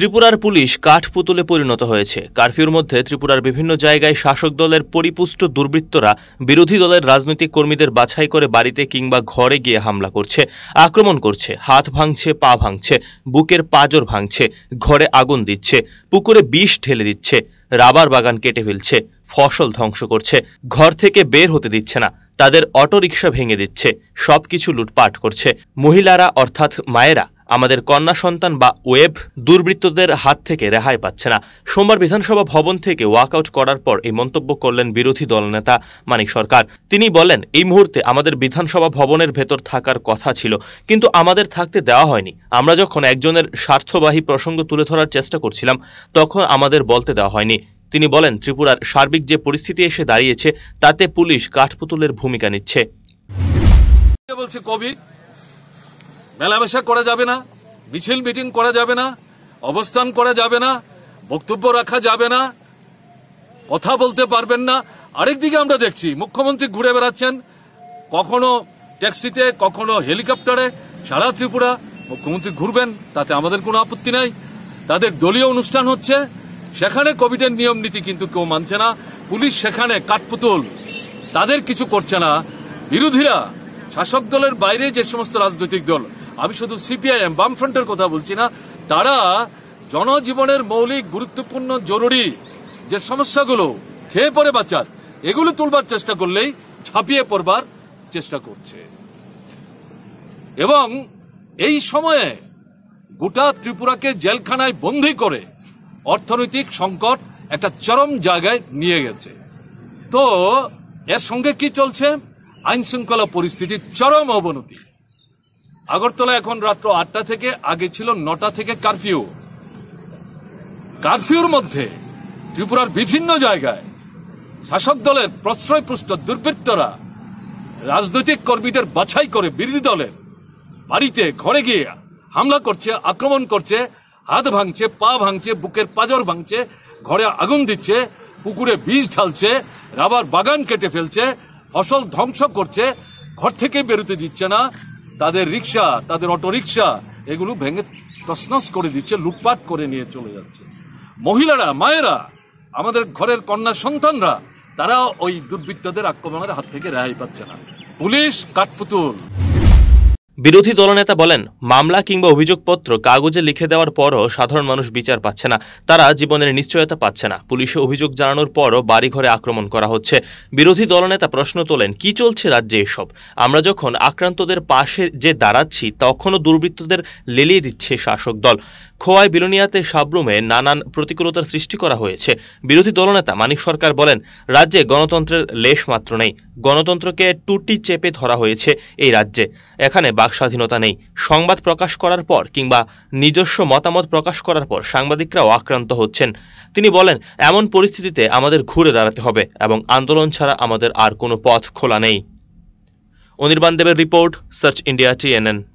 ত্রিপুরার পুলিশ কাঠপুতুলে পরিণত হয়েছে কারফিউর মধ্যে ত্রিপুরার বিভিন্ন জায়গায় শাসক দলের পরিপুষ্ট দুর্বৃত্তরা বিরোধী দলের রাজনৈতিক কর্মীদের বাছাই করে বাড়িতে কিংবা ঘরে গিয়ে হামলা করছে আক্রমণ করছে হাত ভাঙছে পা ভাঙছে বুকের পাজর ভাঙছে ঘরে আগুন দিচ্ছে পুকুরে বিষ ঢেলে দিচ্ছে রাবার বাগান কেটে ফেলছে ফসল ধ্বংস করছে ঘর থেকে বের হতে দিচ্ছে না তাদের অটোরিকশা ভেঙে দিচ্ছে সবকিছু লুটপাট করছে মহিলারা অর্থাৎ মায়েরা আমাদের কন্যা সন্তান বা ওয়েব দুর্বৃত্তদের হাত থেকে রেহাই পাচ্ছে না সোমবার বিধানসভা ভবন থেকে ওয়াকআউট করার পর এই মন্তব্য করলেন বিরোধী দলনেতা মানিক সরকার তিনি বলেন এই মুহূর্তে আমাদের বিধানসভা ভবনের ভেতর থাকার কথা ছিল কিন্তু আমাদের থাকতে দেওয়া হয়নি আমরা যখন একজনের স্বার্থবাহী প্রসঙ্গ তুলে ধরার চেষ্টা করছিলাম তখন আমাদের বলতে দেওয়া হয়নি তিনি বলেন ত্রিপুরার সার্বিক যে পরিস্থিতি এসে দাঁড়িয়েছে তাতে পুলিশ কাঠপুতুলের ভূমিকা নিচ্ছে বলছে কোভিড মেলামেশা করা যাবে না মিছিল মিটিং করা যাবে না অবস্থান করা যাবে না বক্তব্য রাখা যাবে না কথা বলতে পারবেন না আরেকদিকে আমরা দেখছি মুখ্যমন্ত্রী ঘুরে বেড়াচ্ছেন কখনো ট্যাক্সিতে কখনো হেলিকপ্টারে সারা ত্রিপুরা মুখ্যমন্ত্রী ঘুরবেন তাতে আমাদের কোনো আপত্তি নাই তাদের দলীয় অনুষ্ঠান হচ্ছে সেখানে কোভিডের নিয়ম নীতি কিন্তু কেউ মানছে না পুলিশ সেখানে কাঠপুতুল তাদের কিছু করছে না বিরোধীরা শাসক দলের বাইরে যে সমস্ত রাজনৈতিক দল আমি শুধু সিপিআইএম বামফ্রন্টের কথা বলছি না তারা জনজীবনের মৌলিক গুরুত্বপূর্ণ জরুরি যে সমস্যাগুলো খেয়ে পরে বাঁচার এগুলো তুলবার চেষ্টা করলেই ছাপিয়ে পড়বার চেষ্টা করছে এবং এই সময়ে গোটা ত্রিপুরাকে জেলখানায় বন্দী করে অর্থনৈতিক সংকট একটা চরম জায়গায় নিয়ে গেছে তো এর সঙ্গে কি চলছে আইন শৃঙ্খলা পরিস্থিতির চরম অবনতি আগরতলা এখন রাত্র আটটা থেকে আগে ছিল নটা থেকে কারফিউ কারফিউর মধ্যে ত্রিপুরার বিভিন্ন জায়গায় শাসক দলের প্রশ্রয়পুষ্ট দুর্বৃত্তরা রাজনৈতিক কর্মীদের বাছাই করে বিরোধী দলের বাড়িতে ঘরে গিয়ে হামলা করছে আক্রমণ করছে হাত ভাঙছে পা ভাঙছে বুকের পাজর ভাঙছে ঘরে আগুন দিচ্ছে পুকুরে বীজ ঢালছে রাবার বাগান কেটে ফেলছে ফসল ধ্বংস করছে ঘর থেকে বেরোতে দিচ্ছে না তাদের রিক্সা তাদের অটোরিক্সা এগুলো ভেঙে তসনস করে দিচ্ছে লুটপাট করে নিয়ে চলে যাচ্ছে মহিলারা মায়েরা আমাদের ঘরের কন্যা সন্তানরা তারা ওই দুর্বৃত্তদের আক্রমণের হাত থেকে রেহাই পাচ্ছে না পুলিশ কাঠপুতুল বিরোধী দলনেতা বলেন মামলা কিংবা অভিযোগপত্র কাগজে লিখে দেওয়ার পরও সাধারণ মানুষ বিচার পাচ্ছে না তারা জীবনের নিশ্চয়তা পাচ্ছে না পুলিশে অভিযোগ জানানোর পরও বাড়িঘরে আক্রমণ করা হচ্ছে বিরোধী দলনেতা প্রশ্ন তোলেন কি চলছে রাজ্যে এসব আমরা যখন আক্রান্তদের পাশে যে দাঁড়াচ্ছি তখনও দুর্বৃত্তদের লেলিয়ে দিচ্ছে শাসক দল খোয়াই বিলোনিয়াতে সাবরুমে নানান প্রতিকূলতার সৃষ্টি করা হয়েছে বিরোধী দলনেতা মানিক সরকার বলেন রাজ্যে গণতন্ত্রের লেশ মাত্র নেই গণতন্ত্রকে টুটি চেপে ধরা হয়েছে এই রাজ্যে এখানে বাক স্বাধীনতা নেই সংবাদ প্রকাশ করার পর কিংবা নিজস্ব মতামত প্রকাশ করার পর সাংবাদিকরাও আক্রান্ত হচ্ছেন তিনি বলেন এমন পরিস্থিতিতে আমাদের ঘুরে দাঁড়াতে হবে এবং আন্দোলন ছাড়া আমাদের আর কোনো পথ খোলা নেই অনির্বাণ দেবের রিপোর্ট সার্চ ইন্ডিয়া টিএনএন